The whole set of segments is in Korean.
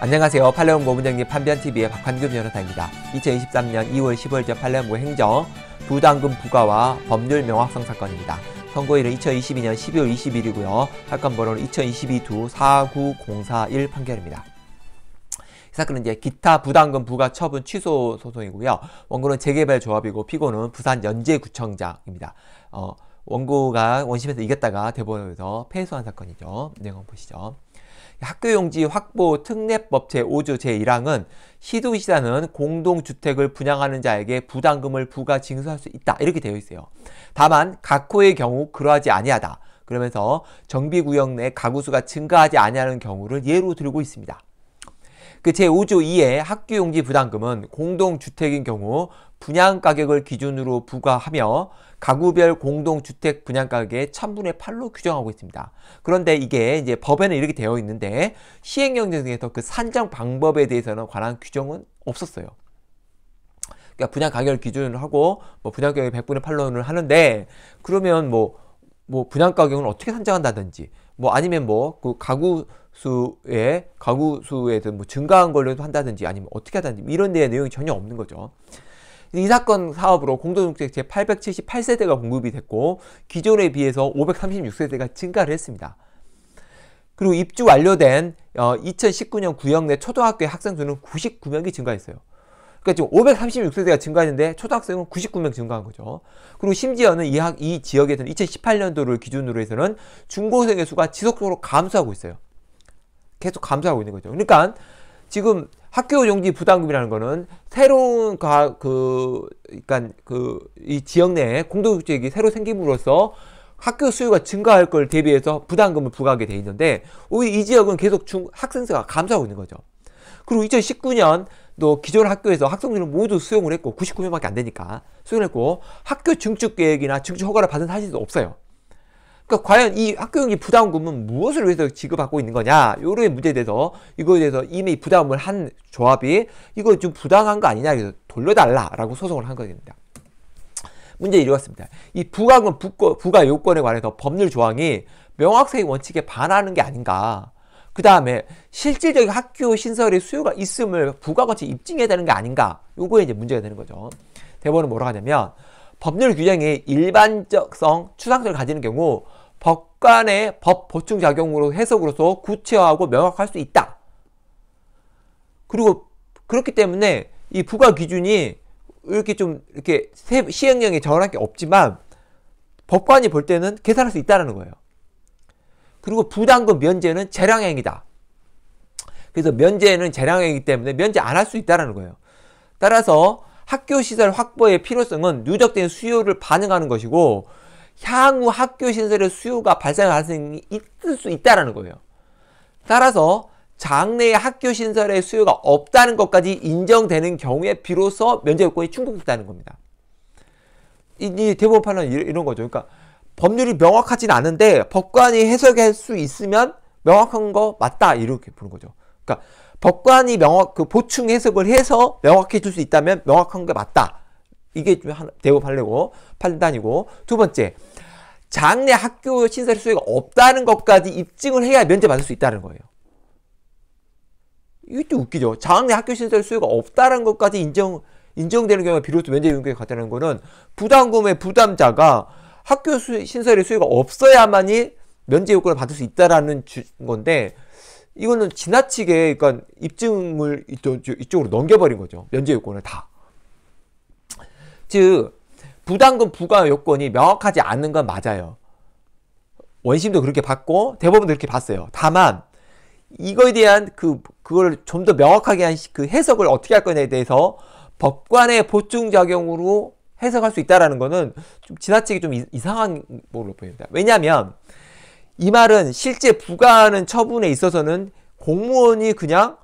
안녕하세요. 팔레온고 부장님 판변TV의 박환규 변호사입니다. 2023년 2월 15일자 팔레온고 행정 부당금 부과와 법률 명확성 사건입니다. 선고일은 2022년 12월 20일이고요. 사건 번호는 2022두 49041 판결입니다. 이 사건은 이제 기타 부담금 부과 처분 취소 소송이고요. 원고는 재개발 조합이고 피고는 부산 연재구청장입니다 어, 원고가 원심에서 이겼다가 대법원에서 패소한 사건이죠. 내용 보시죠. 학교용지 확보 특례법 제5조 제1항은 시도시장는 공동주택을 분양하는 자에게 부담금을 부과 징수할 수 있다 이렇게 되어 있어요. 다만 각호의 경우 그러하지 아니하다. 그러면서 정비구역 내 가구수가 증가하지 아니하는 경우를 예로 들고 있습니다. 그 제5조 2의 학교용지 부담금은 공동주택인 경우 분양가격을 기준으로 부과하며 가구별 공동주택 분양가격의 1000분의 8로 규정하고 있습니다. 그런데 이게 이제 법에는 이렇게 되어 있는데 시행령정에서 그 산정 방법에 대해서는 관한 규정은 없었어요. 그러니까 분양 가격을 기준으로 하고 뭐 분양 가격의 100분의 8로 하는데 그러면 뭐뭐 뭐 분양 가격은 어떻게 산정한다든지 뭐 아니면 뭐 그 가구 수의 가구 수에 뭐 증가한 걸로 한다든지 아니면 어떻게 하든지 뭐 이런 데 내용이 전혀 없는 거죠. 이 사건 사업으로 공동주택 제878세대가 공급이 됐고 기존에 비해서 536세대가 증가를 했습니다. 그리고 입주 완료된 2019년 어, 구역 내 초등학교 의 학생 수는 99명이 증가했어요. 그러니까 지금 536세대가 증가했는데 초등학생은 99명 증가한 거죠. 그리고 심지어는 이, 학, 이 지역에서는 2018년도를 기준으로 해서는 중고생의 수가 지속적으로 감소하고 있어요. 계속 감소하고 있는 거죠. 그러니까 지금 학교 용지 부담금이라는 거는 새로운 가, 그, 그러니까 그 이 지역 내에 공동주택이 새로 생김으로써 학교 수요가 증가할 걸 대비해서 부담금을 부과하게 돼 있는데 오히려 이 지역은 계속 중, 학생 수가 감소하고 있는 거죠. 그리고 2019년 또 기존 학교에서 학생들은 모두 수용을 했고 99명밖에 안 되니까 수용 했고 학교 증축 계획이나 증축 허가를 받은 사실도 없어요. 그러니까 과연 이 학교용지 부담금은 무엇을 위해서 지급받고 있는 거냐 요런 문제에 대해서 이거에 대해서 이미 부담을 한 조합이 이거 좀 부당한 거 아니냐 그래서 돌려달라라고 소송을 한 겁니다. 문제 이루었습니다. 이 부가금 부과 요건에 관해서 법률 조항이 명확성의 원칙에 반하는 게 아닌가 그 다음에 실질적인 학교 신설의 수요가 있음을 부가가치 입증해야 되는 게 아닌가 요거에 이제 문제가 되는 거죠 대법원은 뭐라고 하냐면 법률 규정이 일반적성 추상성을 가지는 경우 법관의 법 보충 작용으로 해석으로서 구체화하고 명확할 수 있다 그리고 그렇기 때문에 이 부가 기준이 이렇게 좀 이렇게 시행령에 정할게 없지만 법관이 볼 때는 계산할 수 있다는 거예요 그리고 부담금 면제는 재량행위다. 그래서 면제는 재량행위이기 때문에 면제 안 할 수 있다는 거예요. 따라서 학교시설 확보의 필요성은 누적된 수요를 반영하는 것이고 향후 학교시설의 수요가 발생할 가능성이 있을 수 있다는 거예요. 따라서 장래의 학교시설의 수요가 없다는 것까지 인정되는 경우에 비로소 면제 요건이 충족됐다는 겁니다. 이, 이 대법원 판례는 이런 거죠. 그러니까 법률이 명확하진 않은데 법관이 해석할 수 있으면 명확한 거 맞다 이렇게 보는 거죠. 그러니까 법관이 명확 그 보충 해석을 해서 명확해질 수 있다면 명확한 게 맞다. 이게 대우판례고 판단이고 두 번째 장래 학교 신설 수요가 없다는 것까지 입증을 해야 면제받을 수 있다는 거예요. 이것도 웃기죠. 장래 학교 신설 수요가 없다는 것까지 인정 인정되는 경우에 비로소 면제 의무가 같다는 거는 부담금의 부담자가 학교 수, 신설의 수요가 없어야만이 면제 요건을 받을 수 있다라는 주, 건데 이거는 지나치게 그러니까 입증을 이쪽, 으로 넘겨버린 거죠. 면제 요건을 다. 즉 부담금 부과 요건이 명확하지 않은 건 맞아요. 원심도 그렇게 봤고 대법원도 그렇게 봤어요. 다만 이거에 대한 그 그걸 좀 더 명확하게 한그 해석을 어떻게 할 거냐에 대해서 법관의 보충 작용으로 해석할 수 있다라는 거는 좀 지나치게 좀 이상한 걸로 보입니다. 왜냐하면 이 말은 실제 부과하는 처분에 있어서는 공무원이 그냥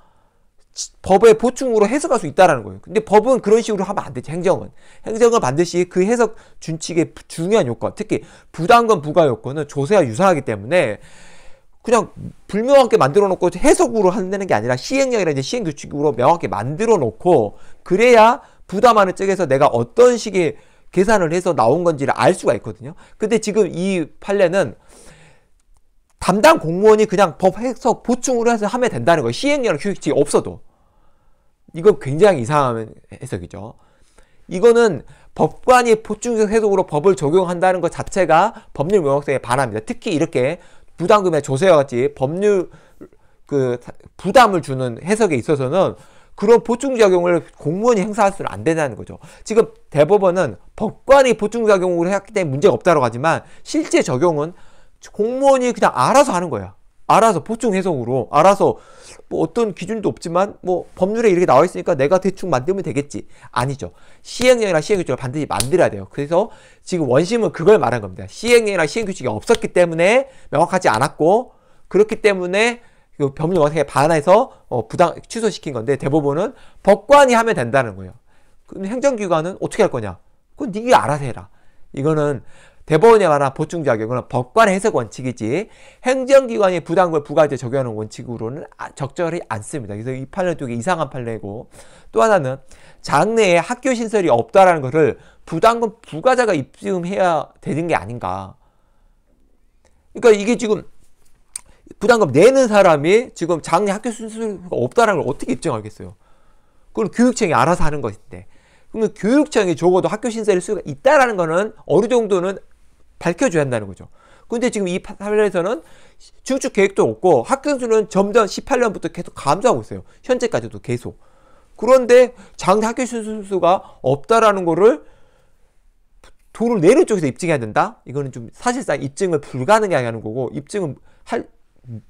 법의 보충으로 해석할 수 있다라는 거예요. 근데 법은 그런 식으로 하면 안 되지. 행정은 행정은 반드시 그 해석 준칙의 중요한 요건, 특히 부당권 부과 요건은 조세와 유사하기 때문에 그냥 불명확하게 만들어 놓고 해석으로 한다는 게 아니라 시행령이나 이제 시행 규칙으로 명확히 만들어 놓고 그래야 부담하는 쪽에서 내가 어떤 식의 계산을 해서 나온 건지를 알 수가 있거든요. 근데 지금 이 판례는 담당 공무원이 그냥 법해서 보충으로 해서 하면 된다는 거예요. 시행령 규칙이 없어도. 이거 굉장히 이상한 해석이죠. 이거는 법관이 보충적 해석으로 법을 적용한다는 것 자체가 법률 명확성의 바람니다 특히 이렇게 부담금의 조세와 같이 법률 그 부담을 주는 해석에 있어서는 그런 보충작용을 공무원이 행사할수는 안 된다는 거죠. 지금 대법원은 법관이 보충작용으로 했기 때문에 문제가 없다고 하지만 실제 적용은 공무원이 그냥 알아서 하는 거야. 알아서 보충 해석으로 알아서 뭐 어떤 기준도 없지만 뭐 법률에 이렇게 나와 있으니까 내가 대충 만들면 되겠지 아니죠 시행령이나 시행규칙을 반드시 만들어야 돼요 그래서 지금 원심은 그걸 말한 겁니다 시행령이나 시행규칙이 없었기 때문에 명확하지 않았고 그렇기 때문에 요 법률 어떻게 반해서 어, 부당 취소시킨 건데 대법원은 법관이 하면 된다는 거예요. 그럼 행정기관은 어떻게 할 거냐? 그건 네가 알아서 해라. 이거는 대법원에 관한 보충 자격은 법관의 해석 원칙이지 행정기관이 부당걸 부가제 적용하는 원칙으로는 아, 적절히 않습니다. 그래서 이 판례 쪽 이상한 판례고 또 하나는 장래에 학교 신설이 없다라는 것을 부당금 부가자가 입증해야 되는 게 아닌가. 그러니까 이게 지금 부담금 내는 사람이 지금 장래 학교 수수가 없다라는 걸 어떻게 입증하겠어요? 그건 교육청이 알아서 하는 것인데. 그러면 교육청이 적어도 학교 신세를 수가 있다라는 거는 어느 정도는 밝혀줘야 한다는 거죠. 근데 지금 이 사례에서는 증축 계획도 없고 학교 수는 점점 18년부터 계속 감소하고 있어요. 현재까지도 계속. 그런데 장래 학교 신수가 없다라는 거를 돈을 내는 쪽에서 입증해야 된다? 이거는 좀 사실상 입증을 불가능하게 하는 거고 입증을 할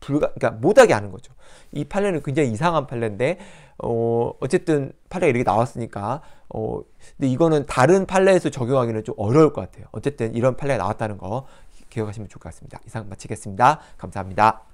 불가, 그러니까 못하게 하는 거죠. 이 판례는 굉장히 이상한 판례인데, 어, 어쨌든 판례가 이렇게 나왔으니까, 어, 근데 이거는 다른 판례에서 적용하기는 좀 어려울 것 같아요. 어쨌든 이런 판례가 나왔다는 거 기억하시면 좋을 것 같습니다. 이상 마치겠습니다. 감사합니다.